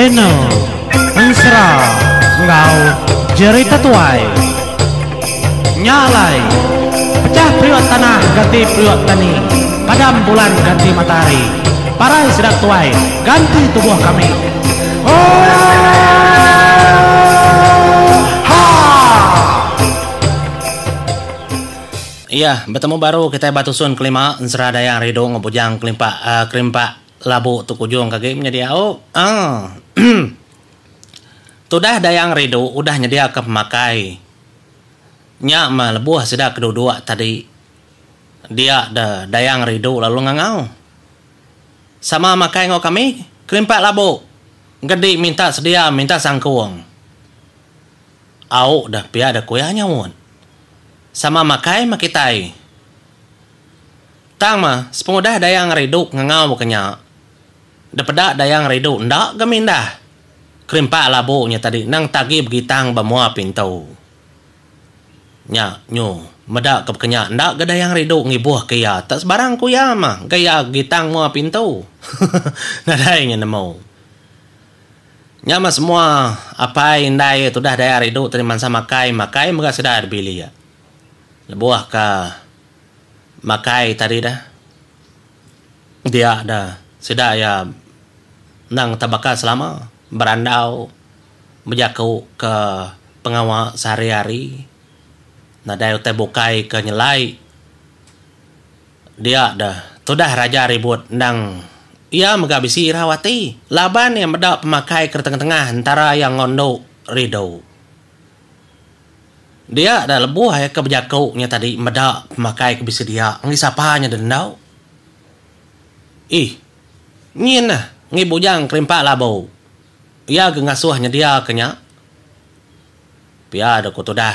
Channel Ensra Ngau Jerita Tuai Nyalai Pecah priok tanah ganti priok tani Padam bulan ganti matahari Para sedang tuai ganti tubuh kami Oh Iya, bertemu baru kita batu sun kelima Ensra Dayang Rido Ngebujang kelimpa uh, eh, kelimpa labu tu tukujung kaki menjadi au oh, ah Tudah dayang ridu udah nyedia ke pemakai. nyak mah lebuah sudah kedua dua tadi. Dia ada dayang ridu lalu ngangau. Sama makai ngau kami kelimpat labu. Gede minta sedia minta sangkuang. Au dah pia ada kuyanya won. Sama makai makitai. Tang mah sepengudah dayang ridu ngangau kenya. Da dayang redo ndak gaminda. Krimpa labo nya tadi nang tagib gitang bamua pintau. Nya nyu meda ke kenya ndak gada yang redo ngibuah kaya tak sebarang ku ya mah gaya gitang mua pintau. Nadai nya mau. Nya mas semua apa indai tu dah daya redo tadi sama kai makai mega sedar bili ya. Lebuah ka makai tadi dah. Dia dah sudah ya nang tabaka selama berandau menjakau ke pengawas sehari-hari nah dayo teh bukai ke nyelai dia dah sudah raja ribut nang ia megabisi irawati laban yang bedak pemakai ke tengah-tengah antara yang ngondo rido dia ada lebuh ya ke nya tadi medak pemakai ke bisa dia ngisapanya dendau ih nyina nah, ngibujang kerimpa labo ia gengasuahnya dia kenya ada kutu dah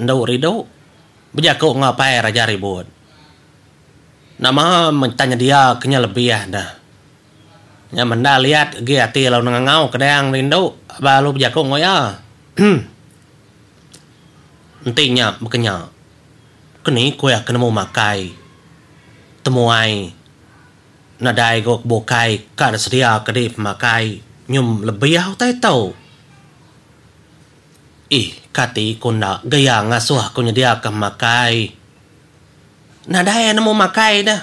ndau ridau bejaku ngapai raja ribut nama mentanya dia kenya lebih ya dah nya menda lihat ge ati lau nangangau kedang rindu balu bejaku ngoya entinya bekenya kini kue kena mau makai temuai na kok gok bokai kar sria kadip makai nyum lebiau tai tau ih kati kuna gaya ngasuh aku dia ke makai na na mo makai dah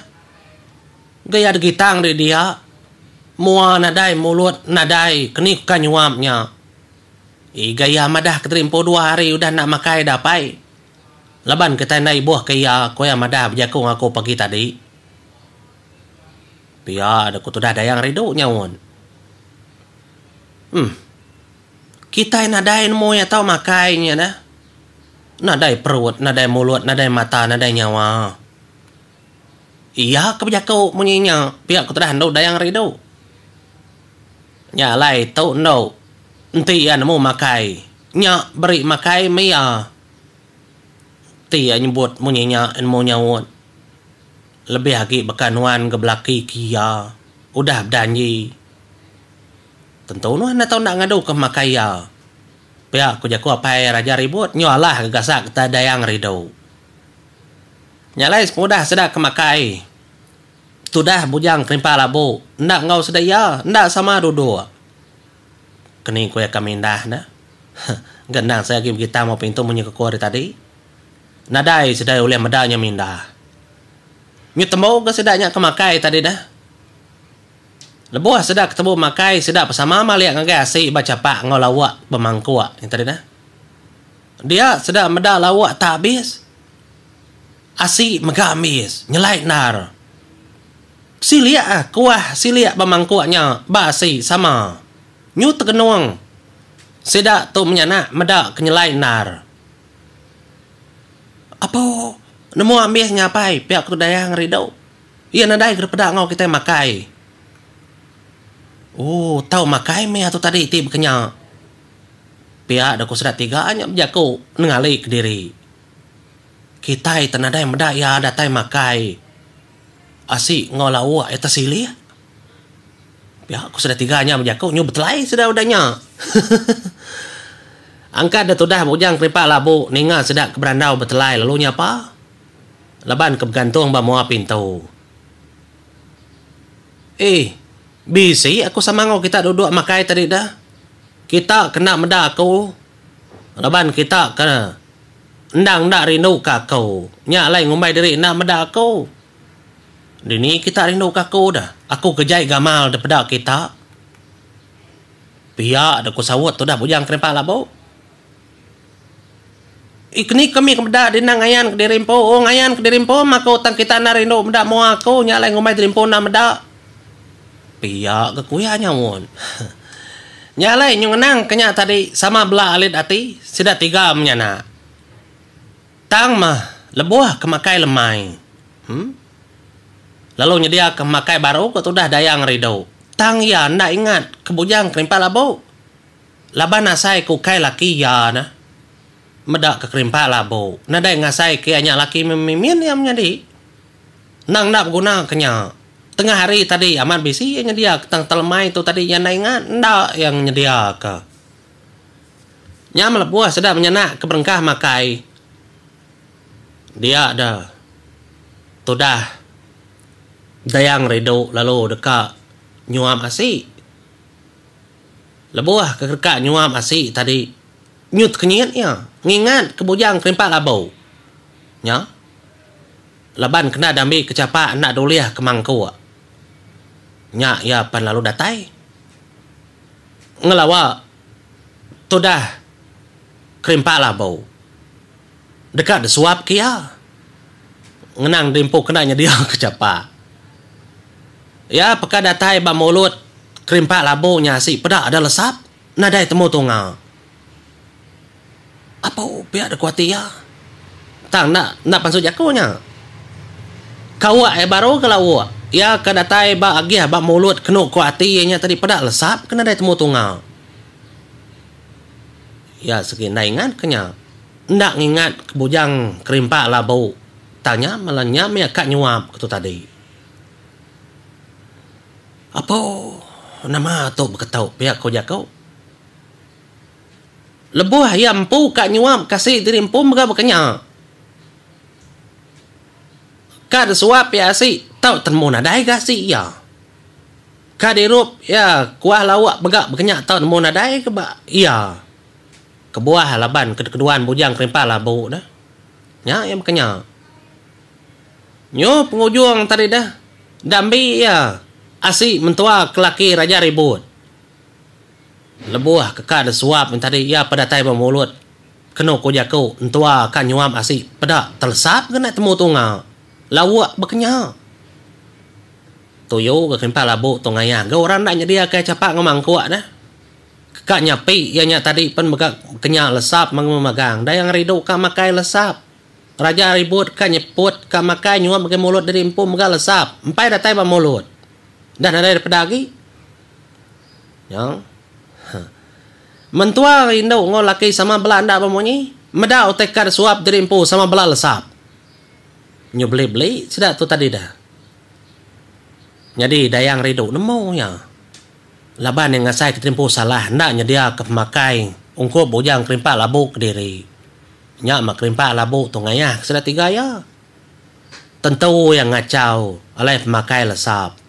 gaya gitang de dia mua na mulut na dai keni kanyuamnya i gaya madah po dua hari udah nak makai pai laban kita naik buah kaya koya madah berjakung aku pagi tadi Pia ya, ada kutu ada yang ridhonya won. Hmm. Kita yang nadain mu ya tau makainya dah. Nadai perut, nadai mulut, nadai mata, nadai nyawa. Iya kebijakau munyinya pihak kutu dada dayang ridho. Ya lai tau no. Nanti ya nemu makai. nyak beri makai mia. Tia nyebut munyinya ilmu nyawon lebih lagi bekanuan ke belaki kia udah danji tentu nu tahu nak ngadu ke makaya pihak kujaku apa ya, raja ribut nyalah kegasak kita dayang ridau nyalai semudah sedak kemakai iya. sudah bujang kerimpa labu ndak ngau sedaya ndak sama dua kini ya kami dah na gendang saya kita mau pintu punya tadi nadai sedai oleh medanya mindah Nyu temu ke sedaknya kemakai tadi dah. Lebuah sedak ketemu makai sedak sama mama lihat ngagai asik baca pak ngolawak pemangkuak yang tadi dah. Dia sedak meda lawak tak habis. Asik megamis nyelai nar. siliak ah, kuah siliak pemangkuaknya basi sama. Nyu terkenung. Sedak tu menyana meda kenyelai nar. Apa nemu ambih nyapai pihak kudayang ridau iya nadai gerpedang ngau kita makai oh tahu makai me atau tadi itu bekenya pihak daku serat tiga hanya jaku nengali ke diri kita itu nadai meda ya datai makai asi ngau lawa itu silih ya. pihak aku sudah hanya menjaku nyobet betelai sudah udahnya angkat dah tudah bujang kripa labu ninga sedak keberandau betelai lalu nyapa laban ka gantong ba mga pintaw. Eh, busy ako sa mga kita duduk makai tadi dah. Kita kena meda aku. Laban kita kena ndang nda rindu ka ako. Nya lain ngumbay diri na meda ako. Dini kita rindu ka ako dah. Aku kejai gamal daripada kita. Pihak ada kusawut tu dah bujang kerempak lah bau. ikni kami kemda di nang ayan kedirimpo o ngayan kedirimpo oh, maka utang kita narino meda mau aku nyalay ngomai dirimpo na meda pia kekuya nyawon nyalay nyungenang kenya tadi sama bela alit ati sida tiga menyana tang mah lebuah kemakai lemai hmm? lalu nyedia kemakai baru ketudah dayang ridau tang ya nda ingat kebujang kerimpal labo labana nasai kukai laki ya nah meda kekrimpa labo nada yang ngasai kianya laki memimin yang nyadi nang ndak guna kenya tengah hari tadi aman bisi yang nyedia tang telmai itu tadi yang naingan ndak yang nyedia ke nya melepuah sedap menyana keberengkah makai dia ada tudah dayang redo lalu deka nyuam asi lebuah kekerka nyuam asi tadi nyut kenyit ya ngingat kebujang krimpa labau ya, laban kena dambi kecapa nak doliah kemangku ya, ya pan lalu datai ngelawa tudah krimpa labau dekat suap kia ya. ngenang dimpu kenanya dia kecapa ya peka datai ba mulut labau, labu nya si pedak ada lesap nadai temu tunggal apa upia da kuatia tang nak, nak pansu nya. Kau, e baru lawa ya kadatai ba agia ba mulut kenu kuatinya tadi pada lesap kena dai temu tungal ya segi naingan kenya ndak ngingat kebujang kerimpa lah bau tanya malanya meyakak kak nyuap itu tadi apa nama tu berketau pihak kau jakau lebuh ya empu kak nyuap kasih diri empu maka bukannya kak suap ya si tau temu nadai kasih ya kak dirup ya kuah lawak maka bukannya tau temu nadai ke ba ya. kebuah laban keduaan bujang kerimpah bau dah nya ya, ya bukannya nyo pengujung tadi dah dambi ya asih mentua kelaki raja ribut lebuah kekak ada suap yang tadi ya pada tai mulut, kena ko jaku entua kan nyuam asi pada tersap kena temu tunga lawak bekenya toyo ke kempa labu tunga ya ge orang nak nyedia ke capak ngemang kuat na, kekak nyapi ia nya tadi pun megak kenya lesap mang memegang dah yang rido ka makai lesap Raja ribut kan nyeput kan makan nyuap bagi mulut dari empu muka lesap. Empai datai ba mulut. Dan ada daripada lagi. Yang. Yeah. mentua rindu ngolaki sama Belanda moni meda otekar suap dirimpu sama bela lesap nyobli beli sudah tu tadi dah jadi dayang rindu nemu ya laban yang ngasai ketimpu salah hendaknya dia kepemakai ungkup bujang kerimpa labu kediri, diri nya mak labu tu sudah tiga ya tentu yang ngacau oleh pemakai lesap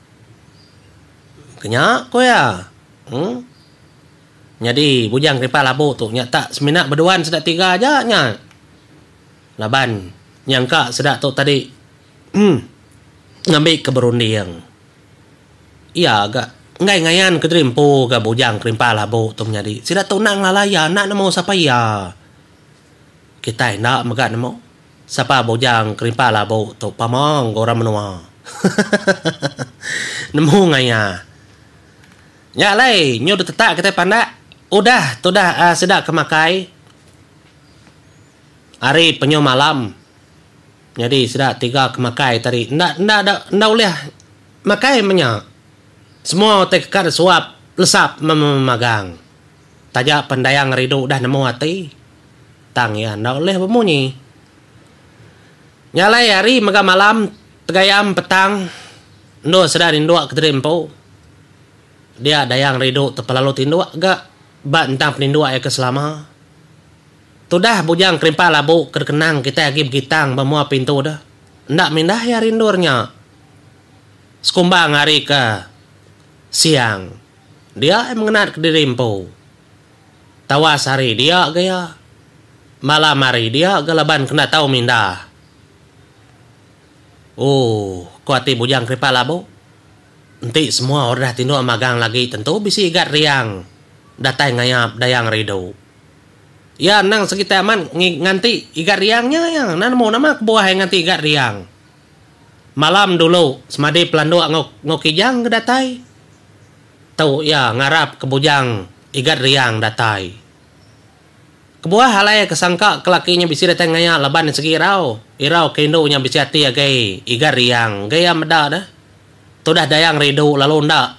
kenya kau ya hmm? Jadi bujang kripa labu tu nya tak semina berduan sedak tiga aja nya. Laban nyangka ka sedak tu tadi hmm. ngambil ke Burundi Iya agak ngai ngaian ke trimpo ke bujang kripa labu tu nya di. Sedak tu nang lala ya nak nemu siapa ya. Kita nak maka nemu siapa bujang kripa labu tu pamong gora menua. nemu ngai ya. Nya lai nyu de tetak kita pandak. Udah, ah, sudah uh, sedak kemakai. Hari penyu malam. Jadi sedak tiga kemakai tadi. Ndak ndak ndak ndak boleh makai menya. Semua tekar suap lesap memagang. Tajak pendayang ridho dah nemu hati. Tang ya ndak boleh bemunyi. Nyalai hari mega malam tegayam petang. Ndo sedar indua keterimpo. Dia dayang ridho tepalalu tindua gak ba tentang penindua ya ke selama tudah bujang kerimpa labu kerkenang kita lagi begitang memua pintu dah ndak mindah ya rindurnya sekumbang hari ke siang dia mengenat ke dirimpu tawas hari dia gaya malam hari dia galaban kena tahu mindah oh uh, kuati bujang kerimpa labu nanti semua orang dah tinduk magang lagi tentu bisi ikat riang datay ngayap dayang rido ya nang sekitar man nganti ikat riangnya yang ya. nan mau nama buah yang nganti ikat riang malam dulu semadi pelando ngok ngokijang ke datai tau ya ngarap kebujang ikat riang datai kebuah halaya kesangka kelakinya bisa datang ngaya laban segi irau irau kendo nya bisa hati ya gay ikat riang gaya meda dah tuh dah dayang rido lalu ndak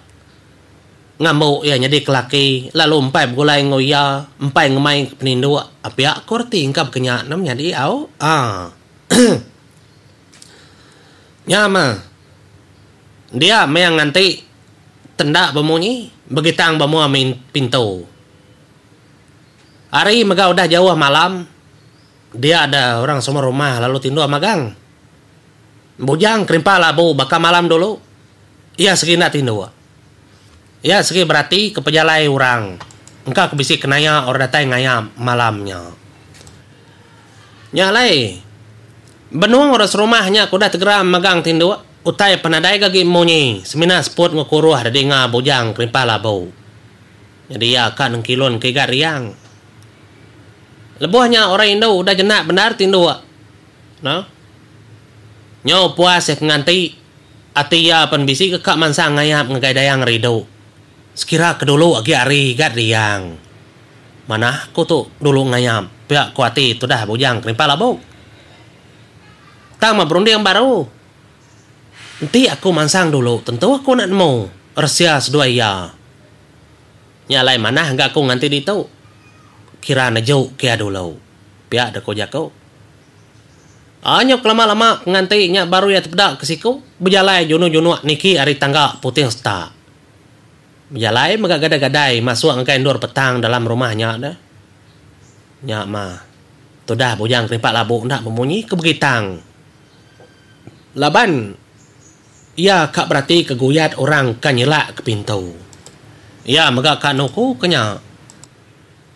ngamuk ya jadi kelaki lalu empai gulai ngoya empai ngemai penindu ya kurti ingkap kenya nam jadi au ah nyama dia meyang nanti tenda bemunyi begitang bemu amin pintu hari mega udah jauh malam dia ada orang semua rumah lalu tindu amagang bujang kerimpala bu bakal malam dulu iya segina tindu Ya, segi berarti kepejalai orang. Engkau kebisi kenanya orang datang ngayam malamnya. Nyalai. Benuang orang rumahnya kuda tegera magang tindu utai penadai gagi munyi semina sport ngekuruh dari nga bujang keripala bau. Jadi ya kan ngkilon kegar yang. Lebuhnya orang Indo udah jenak benar tindu. No? Nah, Nyo puas nganti atia ya penbisi kekak mansang ngayap ngegai dayang rido. Sekira kedulu lagi ari gak riang. Mana aku tu dulu ngayam. Pihak kuati itu dah bujang kenapa labuk. Tang mah berundi yang baru. Nanti aku mansang dulu. Tentu aku nak mau. Resia sedua ya. Nyalai mana enggak aku nganti ditau. Kira na jauh kia dulu. Pihak deko jakau. Anyok lama-lama nganti baru ya tepdak ke siku. Bejalai jono-jono niki ari tangga puting stak. Ya lain gadai gadai masuk angka indoor petang dalam rumahnya dah. Nyak mah. Tu dah bujang keripat nak memunyi ke Laban. Ia kak berarti keguyat orang kanyelak ke pintu. Ia mega kak kenya.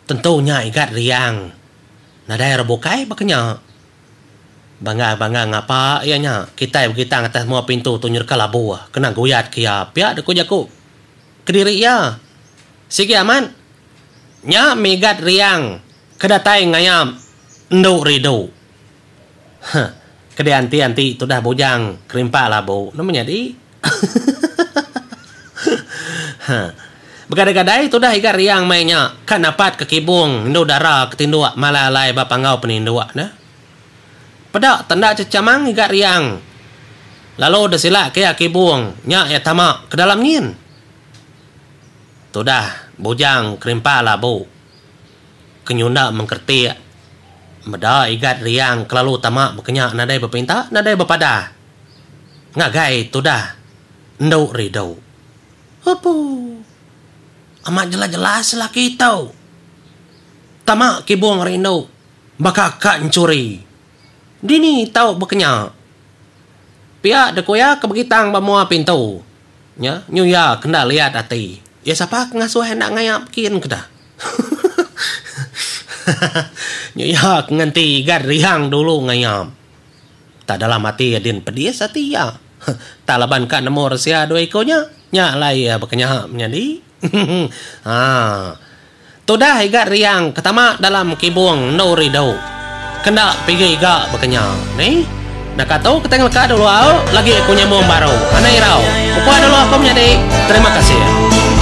Tentunya ikat riang. Nadai rebukai bakanya. Bangga-bangga ngapa ianya. Kita begitang atas semua pintu tunjur kalabu. Kena guyat kia. Pihak deku kediri ya siki aman nya megat riang kedatai ngayam ndo ridu kede anti anti itu dah bojang kerimpa lah namanya di Begadai-gadai itu dah ikat riang mainnya kan dapat ke kibung ndo darah ketindua malalai bapangau penindua nah pedak tanda cecamang ikat riang lalu desila ke akibung, nya ya tamak ke dalam nyin Todah, bojang kerempala labu Kenyunda mengerti, Meda igat riang kelalu tamak bekenya nadai berpinta nadai berpada. Ngagai todah. Ndau ridau. Apa? Amat jelas-jelas lah kita. Tamak kibung rindu. Baka kancuri Dini tahu bekenya. Pihak dekoya kebegitang bamua pintu. Ya, nyuya kena lihat hati ya siapa ngasuh hendak ngayapkin kedah nyoyak ngenti gariang dulu ngayam tak dalam hati din pedih setia talaban ka nomor sia doi konya nya lai ya bekenya menyadi ah todah iga riang ketama dalam kibung no ridau kena pigi iga bekenya nih Nah katau oh, ketengel ka dulu au lagi aku nyambung baru. Ana irau. Pokoknya dulu aku menyadi. Terima kasih. Ya.